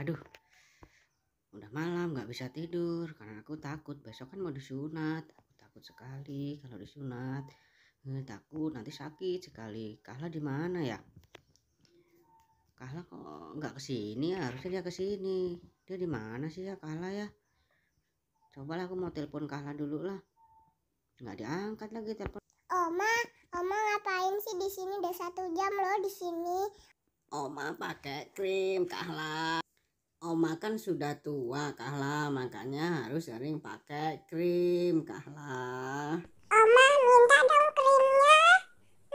aduh udah malam nggak bisa tidur karena aku takut besok kan mau disunat aku takut sekali kalau disunat eh, takut nanti sakit sekali kalah di mana ya kalah kok nggak kesini ya harusnya dia kesini dia di mana sih ya kalah ya cobalah aku mau telepon kalah dulu lah nggak diangkat lagi telepon oma oma ngapain sih di sini udah satu jam loh di sini oma pakai krim kalah Oma kan sudah tua Kahla makanya harus sering pakai krim Kahla Oma minta dong krimnya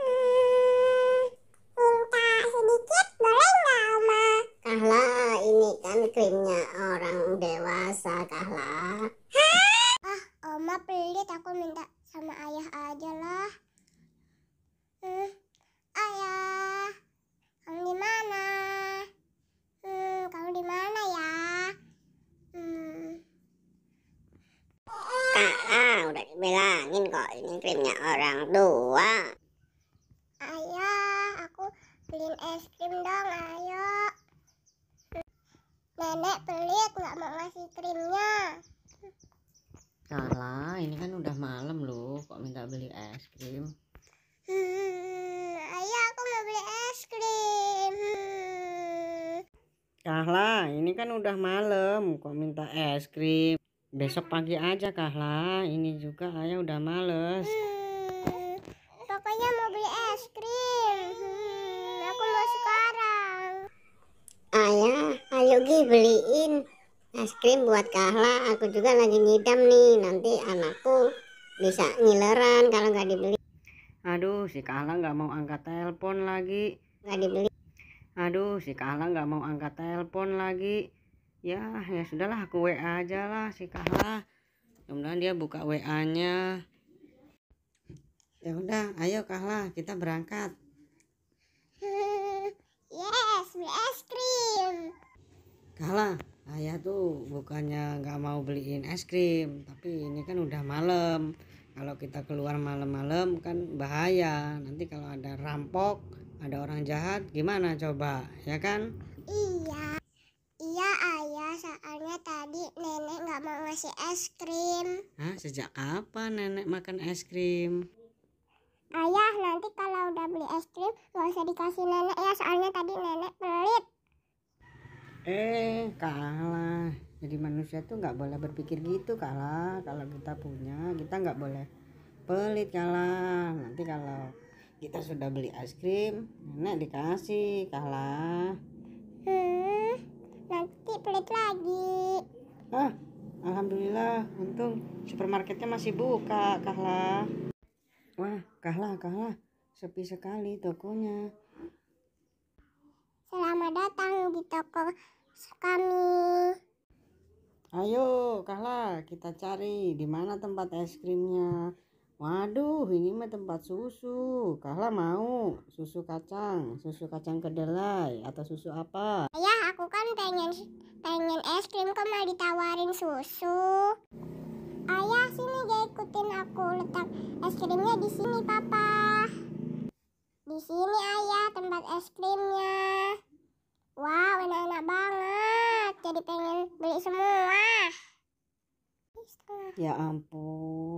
hmm, minta sedikit boleh nggak Oma Kahla ini kan krimnya orang dewasa Hah? ah Oma pelit aku minta sama ayah aja lah hmm, ayah kamu di mana udah dibilangin kok ini krimnya orang tua ayo aku beliin es krim dong ayo nenek pelit nggak mau ngasih krimnya salah ini kan udah malam loh, kok minta beli es krim? Hmm, ayah aku mau beli es krim. Hmm. ini kan udah malam, kok minta es krim? besok pagi aja Kahla ini juga ayah udah males hmm, pokoknya mau beli es krim hmm, aku mau sekarang ayah ayo Gi beliin es krim buat Kahla aku juga lagi ngidam nih nanti anakku bisa ngileran kalau nggak dibeli aduh si Kahla nggak mau angkat telepon lagi nggak dibeli aduh si Kahla nggak mau angkat telepon lagi ya ya sudahlah aku WA aja lah si Kahla ya mudah dia buka WA nya ya udah ayo Kahla kita berangkat yes mie es krim Kahla ayah tuh bukannya nggak mau beliin es krim tapi ini kan udah malam kalau kita keluar malam-malam kan bahaya nanti kalau ada rampok ada orang jahat gimana coba ya kan iya soalnya tadi nenek nggak mau ngasih es krim. Hah, sejak kapan nenek makan es krim? Ayah, nanti kalau udah beli es krim nggak usah dikasih nenek ya, soalnya tadi nenek pelit. Eh, kalah. Jadi manusia tuh nggak boleh berpikir gitu kalah. Kalau kita punya, kita nggak boleh pelit kalah. Nanti kalau kita sudah beli es krim, nenek dikasih kalah menit lagi. Ah, alhamdulillah, untung supermarketnya masih buka, Kahla. Wah, Kahla, Kahla, sepi sekali tokonya. Selamat datang di toko kami. Ayo, Kahla, kita cari di mana tempat es krimnya. Waduh, ini mah tempat susu. Kalah mau susu kacang, susu kacang kedelai atau susu apa? Ayah, aku kan pengen pengen es krim kok malah ditawarin susu. Ayah, sini ya ikutin aku letak es krimnya di sini, Papa. Di sini Ayah tempat es krimnya. Wow, enak-enak banget. Jadi pengen beli semua. Ya ampun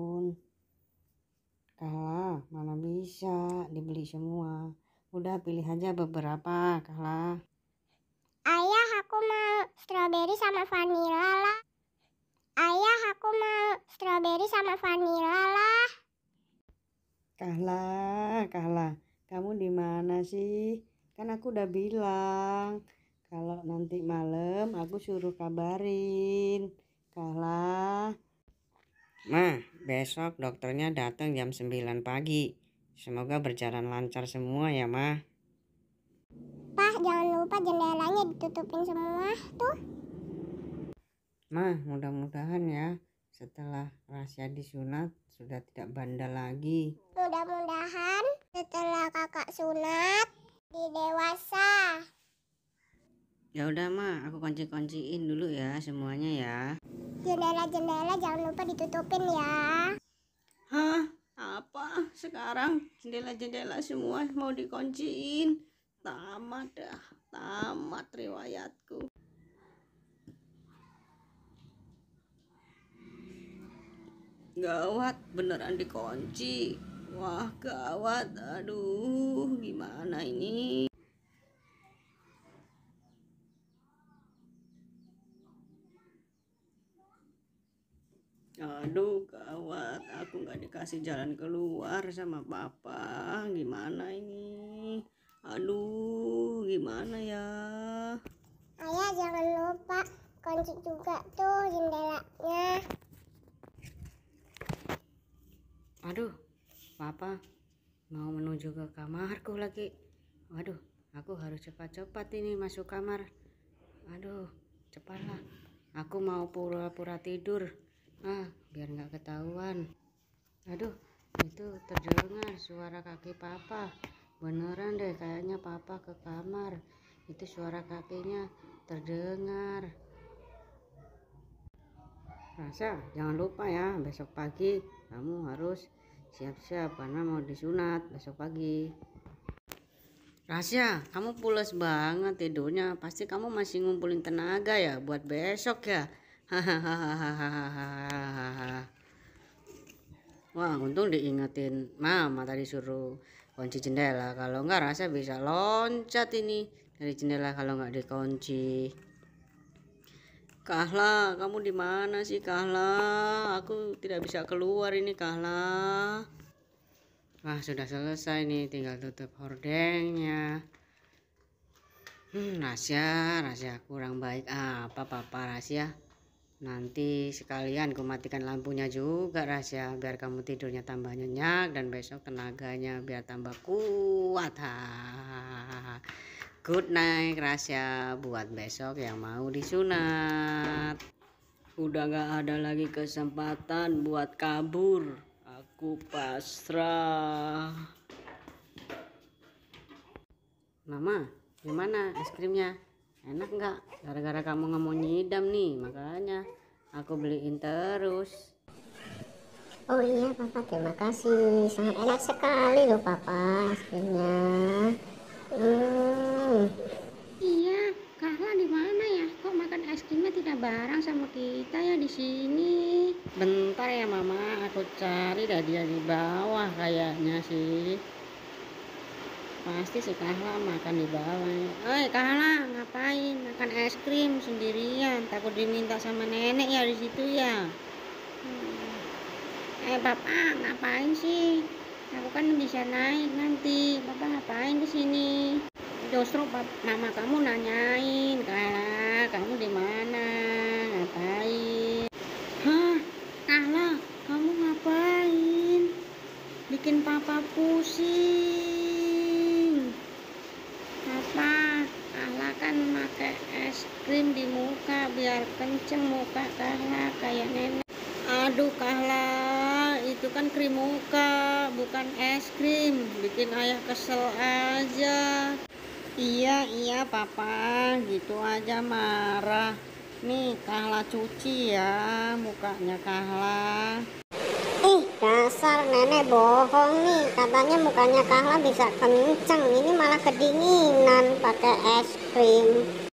kalah mana bisa dibeli semua udah pilih aja beberapa kalah ayah aku mau strawberry sama vanilla lah ayah aku mau strawberry sama vanilla lah kalah kalah kamu di mana sih kan aku udah bilang kalau nanti malam aku suruh kabarin kalah mah besok dokternya datang jam 9 pagi. Semoga berjalan lancar semua ya, Ma. Pak, jangan lupa jendelanya ditutupin semua tuh. Ma, mudah-mudahan ya setelah rahasia disunat sudah tidak bandel lagi. Mudah-mudahan setelah kakak sunat di dewasa. Ya udah mah, aku kunci-kunciin dulu ya semuanya ya. Jendela-jendela jangan lupa ditutupin ya. Hah? Apa? Sekarang jendela-jendela semua mau dikunciin. Tamat dah, tamat riwayatku. Gawat, beneran dikunci. Wah, gawat. Aduh, gimana ini? aduh gawat aku nggak dikasih jalan keluar sama papa gimana ini aduh gimana ya ayah jangan lupa kunci juga tuh jendelanya aduh papa mau menuju ke kamarku lagi aduh aku harus cepat-cepat ini masuk kamar aduh cepatlah aku mau pura-pura tidur ah biar nggak ketahuan aduh itu terdengar suara kaki papa beneran deh kayaknya papa ke kamar itu suara kakinya terdengar Rasa jangan lupa ya besok pagi kamu harus siap-siap karena mau disunat besok pagi rahasia kamu pulas banget tidurnya. Pasti kamu masih ngumpulin tenaga ya buat besok ya. Wah, untung diingetin mama tadi suruh kunci jendela. Kalau enggak rasa bisa loncat ini dari jendela kalau enggak dikunci. Kahla, kamu di mana sih Kahla? Aku tidak bisa keluar ini Kahla. Wah, sudah selesai nih, tinggal tutup hordengnya. Hmm, rahasia, rahasia kurang baik ah, apa papa rahasia? Nanti sekalian ku matikan lampunya juga rahasia biar kamu tidurnya tambah nyenyak dan besok tenaganya biar tambah kuat. Ha. Good night rahasia buat besok yang mau disunat. Udah gak ada lagi kesempatan buat kabur. Aku pasrah. Mama, gimana es krimnya? enak nggak gara-gara kamu nggak mau nyidam nih makanya aku beliin terus oh iya papa terima kasih sangat enak sekali loh papa es hmm. iya karena di mana ya kok makan es krimnya tidak bareng sama kita ya di sini bentar ya mama aku cari dah dia di bawah kayaknya sih Pasti si Kahla makan di bawah. Oi, Kala, ngapain? Makan es krim sendirian. Takut diminta sama nenek ya di situ ya. Hmm. Eh, Bapak, ngapain sih? Aku kan bisa naik nanti. Bapak ngapain ke sini? Justru mama kamu nanyain, Kala, kamu di mana? Ngapain? Hah, Kala, kamu ngapain? Bikin papa pusing. makan pakai es krim di muka biar kenceng muka kahla kayak nenek aduh kahla itu kan krim muka bukan es krim bikin ayah kesel aja iya iya papa gitu aja marah nih kahla cuci ya mukanya kahla Ih dasar nenek bohong nih Katanya mukanya kalah bisa kenceng Ini malah kedinginan pakai es krim